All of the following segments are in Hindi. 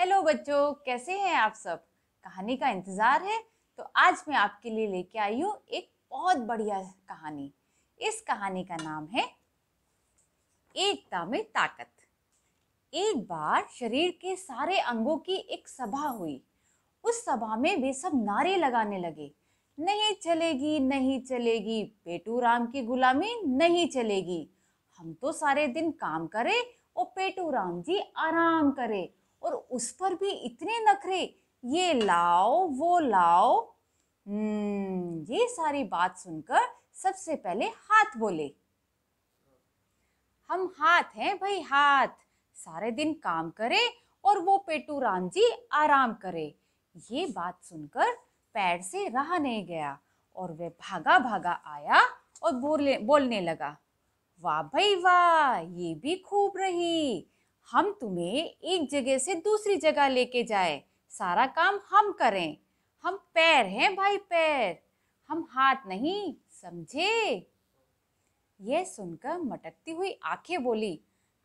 हेलो बच्चों कैसे हैं आप सब कहानी का इंतज़ार है तो आज मैं आपके लिए लेके आई हूँ एक बहुत बढ़िया कहानी इस कहानी का नाम है एकता में ताकत एक बार शरीर के सारे अंगों की एक सभा हुई उस सभा में वे सब नारे लगाने लगे नहीं चलेगी नहीं चलेगी पेटू राम की गुलामी नहीं चलेगी हम तो सारे दिन काम करें और पेटू राम जी आराम करें और उस पर भी इतने नखरे ये लाओ वो लाओ हम्म, ये सारी बात सुनकर सबसे पहले हाथ बोले हम हाथ हैं भाई हाथ सारे दिन काम करे और वो पेटू राम जी आराम करे ये बात सुनकर पैर से रहा नहीं गया और वह भागा भागा आया और बोले बोलने लगा वाह भाई वाह ये भी खूब रही हम तुम्हें एक जगह से दूसरी जगह लेके जाए सारा काम हम करें हम पैर हैं भाई पैर हम हाथ नहीं समझे यह सुनकर मटकती हुई आंखें बोली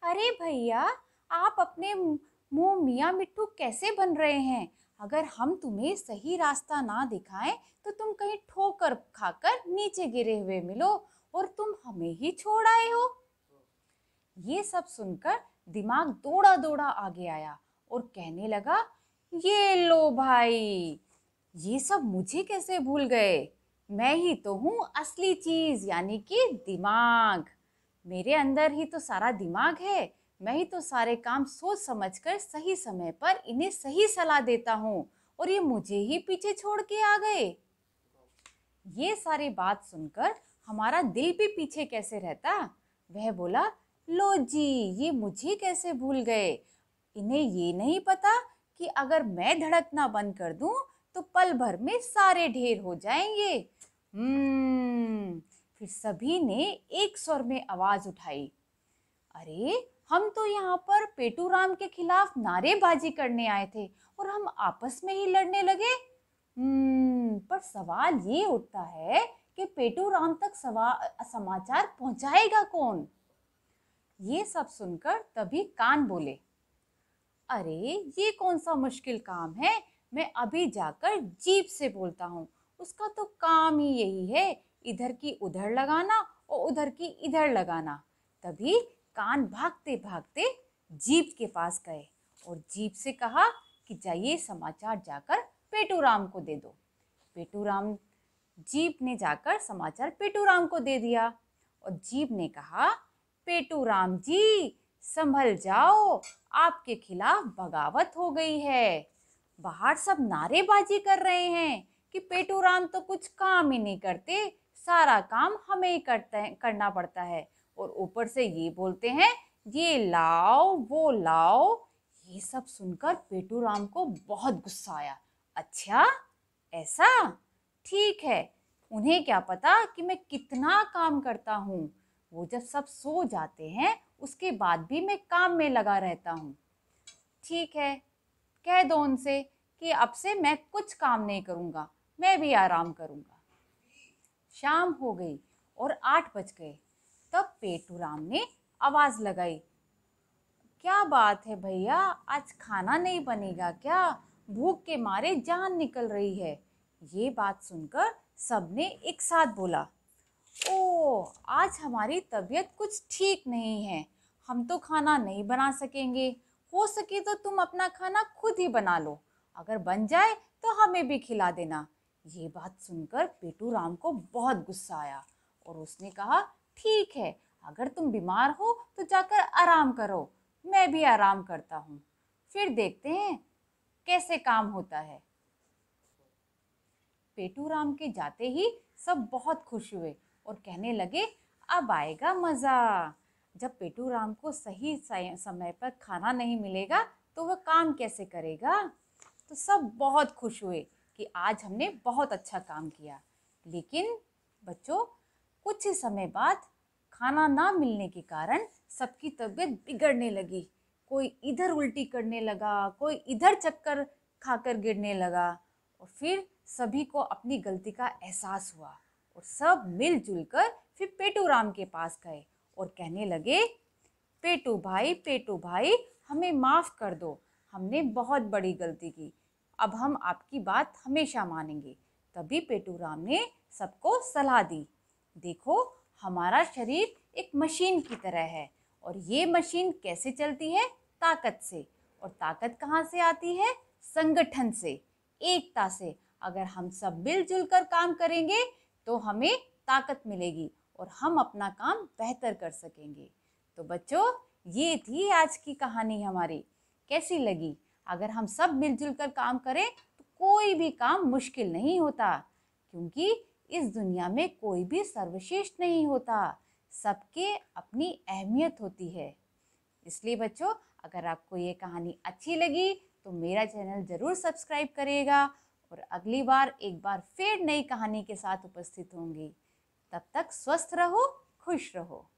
अरे भैया आप अपने मुंह मियाँ मिट्टू कैसे बन रहे हैं अगर हम तुम्हें सही रास्ता ना दिखाएं तो तुम कहीं ठोकर खाकर नीचे गिरे हुए मिलो और तुम हमें ही छोड़ आए हो ये सब सुनकर दिमाग दौड़ा दौड़ा आगे आया और कहने लगा ये लो भाई ये सब मुझे कैसे भूल गए मैं ही तो हूँ असली चीज यानी कि दिमाग मेरे अंदर ही तो सारा दिमाग है मैं ही तो सारे काम सोच समझकर सही समय पर इन्हें सही सलाह देता हूँ और ये मुझे ही पीछे छोड़ के आ गए ये सारी बात सुनकर हमारा दिल भी पीछे कैसे रहता वह बोला लो जी ये मुझे कैसे भूल गए इन्हें ये नहीं पता कि अगर मैं धड़कना बंद कर दूं तो पल भर में सारे ढेर हो जाएंगे हम्म फिर सभी ने एक स्वर में आवाज उठाई अरे हम तो यहाँ पर पेटू राम के खिलाफ नारेबाजी करने आए थे और हम आपस में ही लड़ने लगे हम्म पर सवाल ये उठता है कि पेटू राम तक सवा समाचार पहुंचाएगा कौन ये सब सुनकर तभी कान बोले अरे ये कौन सा मुश्किल काम है मैं अभी जाकर जीप से बोलता हूँ उसका तो काम ही यही है इधर की उधर लगाना और उधर की इधर लगाना तभी कान भागते भागते जीप के पास गए और जीप से कहा कि जाइए समाचार जाकर पेटूराम को दे दो पेटू राम जीप ने जाकर समाचार पेटूराम को दे दिया और जीप ने कहा पेटू राम जी संभल जाओ आपके खिलाफ बगावत हो गई है बाहर सब नारेबाजी कर रहे हैं कि पेटू राम तो कुछ काम ही नहीं करते सारा काम हमें ही करते हैं करना पड़ता है और ऊपर से ये बोलते हैं ये लाओ वो लाओ ये सब सुनकर पेटू राम को बहुत गुस्सा आया अच्छा ऐसा ठीक है उन्हें क्या पता कि मैं कितना काम करता हूँ वो जब सब सो जाते हैं उसके बाद भी मैं काम में लगा रहता हूँ ठीक है कह दो उनसे कि अब से मैं कुछ काम नहीं करूँगा मैं भी आराम करूँगा शाम हो गई और आठ बज गए तब पेटू राम ने आवाज़ लगाई क्या बात है भैया आज खाना नहीं बनेगा क्या भूख के मारे जान निकल रही है ये बात सुनकर सबने एक साथ बोला ओह आज हमारी तबीयत कुछ ठीक नहीं है हम तो खाना नहीं बना सकेंगे हो सके तो तुम अपना खाना खुद ही बना लो अगर बन जाए तो हमें भी खिला देना ये बात सुनकर पेटू राम को बहुत गुस्सा आया और उसने कहा ठीक है अगर तुम बीमार हो तो जाकर आराम करो मैं भी आराम करता हूँ फिर देखते हैं कैसे काम होता है पेटू राम के जाते ही सब बहुत खुश हुए और कहने लगे अब आएगा मज़ा जब पेटू राम को सही समय पर खाना नहीं मिलेगा तो वह काम कैसे करेगा तो सब बहुत खुश हुए कि आज हमने बहुत अच्छा काम किया लेकिन बच्चों कुछ ही समय बाद खाना ना मिलने के कारण सबकी तबीयत बिगड़ने लगी कोई इधर उल्टी करने लगा कोई इधर चक्कर खाकर गिरने लगा और फिर सभी को अपनी गलती का एहसास हुआ और सब मिलजुल कर फिर पेटू राम के पास गए और कहने लगे पेटू भाई पेटू भाई हमें माफ़ कर दो हमने बहुत बड़ी गलती की अब हम आपकी बात हमेशा मानेंगे तभी पेटू राम ने सबको सलाह दी देखो हमारा शरीर एक मशीन की तरह है और ये मशीन कैसे चलती है ताकत से और ताकत कहाँ से आती है संगठन से एकता से अगर हम सब मिलजुल कर काम करेंगे तो हमें ताकत मिलेगी और हम अपना काम बेहतर कर सकेंगे तो बच्चों ये थी आज की कहानी हमारी कैसी लगी अगर हम सब मिलजुल कर काम करें तो कोई भी काम मुश्किल नहीं होता क्योंकि इस दुनिया में कोई भी सर्वश्रेष्ठ नहीं होता सबके अपनी अहमियत होती है इसलिए बच्चों अगर आपको ये कहानी अच्छी लगी तो मेरा चैनल ज़रूर सब्सक्राइब करिएगा और अगली बार एक बार फिर नई कहानी के साथ उपस्थित होंगी तब तक स्वस्थ रहो खुश रहो